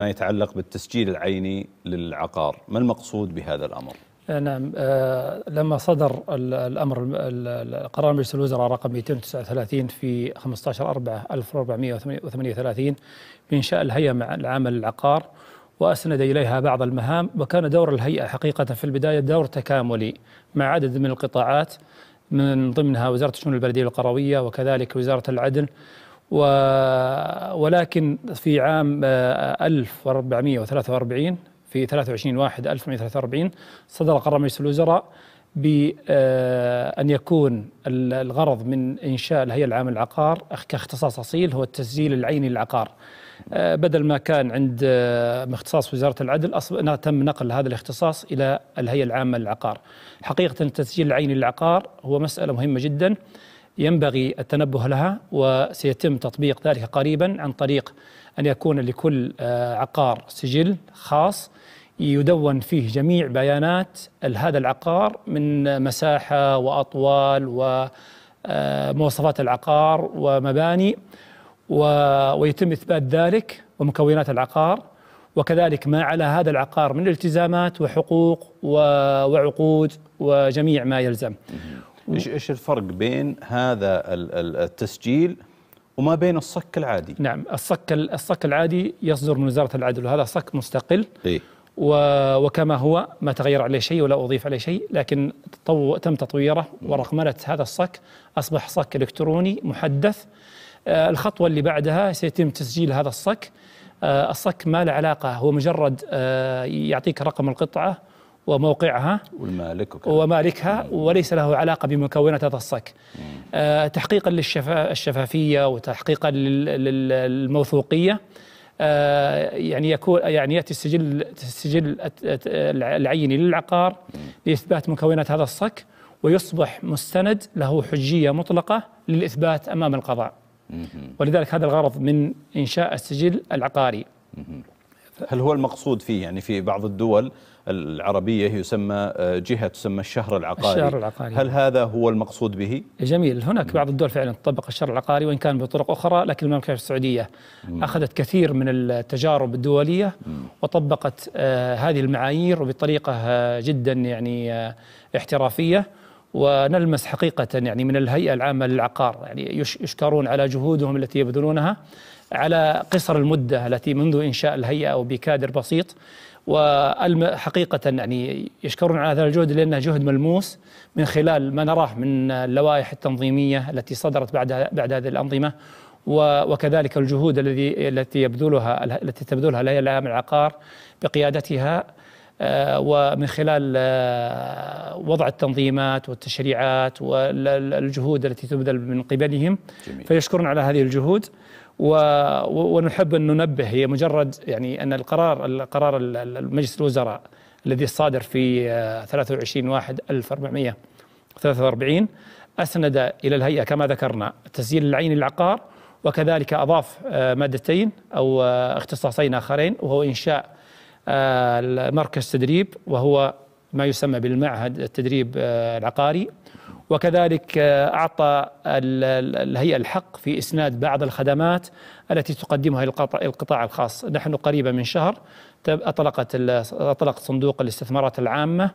ما يتعلق بالتسجيل العيني للعقار ما المقصود بهذا الأمر؟ آه، نعم آه، لما صدر الامر قرار مجلس الوزراء رقم 239 في 15 4 1438 بانشاء الهيئه العامه للعقار واسند اليها بعض المهام وكان دور الهيئه حقيقه في البدايه دور تكاملي مع عدد من القطاعات من ضمنها وزاره الشؤون البلديه والقرويه وكذلك وزاره العدل و ولكن في عام 1443 آه، في 23 واحد 1443 صدر قرار مجلس الوزراء بأن آه، يكون الغرض من إنشاء الهيئة العامة للعقار كاختصاص أصيل هو التسجيل العيني للعقار آه، بدل ما كان عند اختصاص وزارة العدل تم نقل هذا الاختصاص إلى الهيئة العامة للعقار حقيقة التسجيل العيني للعقار هو مسألة مهمة جداً ينبغي التنبه لها وسيتم تطبيق ذلك قريبا عن طريق أن يكون لكل آه، عقار سجل خاص يدون فيه جميع بيانات هذا العقار من مساحة وأطوال ومواصفات آه، العقار ومباني ويتم إثبات ذلك ومكونات العقار وكذلك ما على هذا العقار من التزامات وحقوق وعقود وجميع ما يلزم ايش ايش الفرق بين هذا التسجيل وما بين الصك العادي نعم الصك الصك العادي يصدر من وزاره العدل وهذا صك مستقل إيه؟ وكما هو ما تغير عليه شيء ولا أضيف عليه شيء لكن تم تطويره ورقمنة هذا الصك أصبح صك إلكتروني محدث آه، الخطوة اللي بعدها سيتم تسجيل هذا الصك آه، الصك ما له علاقة هو مجرد آه، يعطيك رقم القطعة وموقعها والمالك وكذا. ومالكها وليس له علاقة بمكونات هذا الصك آه تحقيقا للشفافية وتحقيقا للموثوقية آه يعني يكون يعني ياتي السجل السجل العيني للعقار لاثبات مكونات هذا الصك ويصبح مستند له حجيه مطلقه للاثبات امام القضاء ولذلك هذا الغرض من انشاء السجل العقاري هل هو المقصود فيه يعني في بعض الدول العربية يسمى آه، جهة تسمى الشهر العقاري الشهر العقاري هل هذا هو المقصود به؟ جميل هناك نعم. بعض الدول فعلا تطبق الشهر العقاري وإن كان بطرق أخرى لكن المملكة السعودية نعم. أخذت كثير من التجارب الدولية نعم. وطبقت آه، هذه المعايير وبطريقة آه، جدا يعني احترافية ونلمس حقيقة يعني من الهيئة العامة للعقار يعني يشكرون على جهودهم التي يبذلونها على قصر المدة التي منذ إنشاء الهيئة أو بكادر بسيط وحقيقة يعني يشكرون على هذا الجهد لأنه جهد ملموس من خلال ما نراه من اللوائح التنظيمية التي صدرت بعد بعد هذه الأنظمة وكذلك الجهود الذي التي يبذلها التي تبذلها الهيئة العامة للعقار بقيادتها آه، ومن خلال آه، وضع التنظيمات والتشريعات والجهود التي تبذل من قبلهم جميل. فيشكرون على هذه الجهود ونحب ان ننبه هي مجرد يعني ان القرار القرار المجلس الوزراء الذي الصادر في 23 آه، واحد 1443 اسند الى الهيئه كما ذكرنا تسجيل العين العقار وكذلك اضاف مادتين او اختصاصين اخرين وهو انشاء مركز تدريب وهو ما يسمى بالمعهد التدريب آه، العقاري وكذلك آه، أعطى الهيئة الحق في إسناد بعض الخدمات التي تقدمها القطاع الخاص نحن قريبا من شهر أطلقت أطلق صندوق الاستثمارات العامة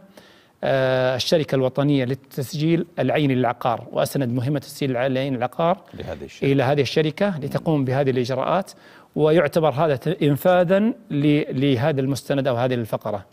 آه، الشركة الوطنية للتسجيل العيني للعقار وأسند مهمة تسجيل العين العقار لهذه إلى هذه الشركة لتقوم بهذه الإجراءات ويعتبر هذا إنفاذا لهذا المستند أو هذه الفقرة